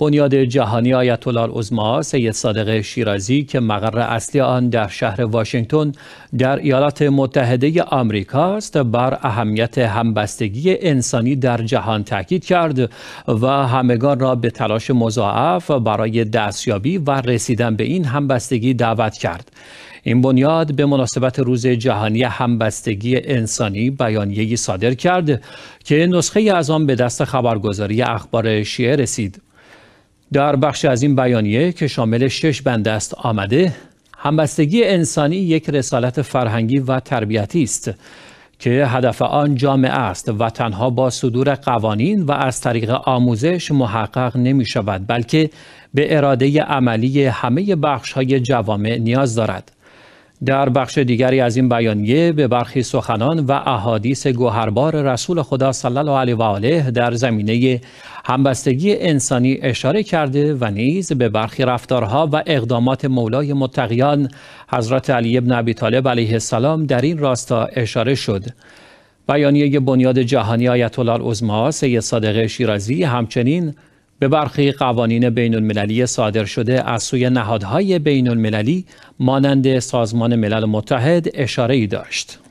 بنیاد جهانی آیت الله العظما سید صادق شیرازی که مقر اصلی آن در شهر واشنگتن در ایالات متحده آمریکا است بر اهمیت همبستگی انسانی در جهان تاکید کرد و همگان را به تلاش مضاعف برای دستیابی و رسیدن به این همبستگی دعوت کرد این بنیاد به مناسبت روز جهانی همبستگی انسانی بیانیه‌ای صادر کرد که نسخه از آن به دست خبرگزاری اخبار شیعه رسید در بخش از این بیانیه که شامل شش بند است آمده همبستگی انسانی یک رسالت فرهنگی و تربیتی است که هدف آن جامعه است و تنها با صدور قوانین و از طریق آموزش محقق نمی شود بلکه به اراده عملی همه بخش های جوامع نیاز دارد. در بخش دیگری از این بیانیه به برخی سخنان و احادیث گوهربار رسول خدا صلی الله علیه و آله در زمینه همبستگی انسانی اشاره کرده و نیز به برخی رفتارها و اقدامات مولای متقیان حضرت علی ابن ابی طالب علیه السلام در این راستا اشاره شد. بیانیه بنیاد جهانی آیت الله العظمی سید صادق شیرازی همچنین به برخی قوانین بین المللی صادر شده از سوی نهادهای بین المللی مانند سازمان ملل متحد اشاره ای داشت.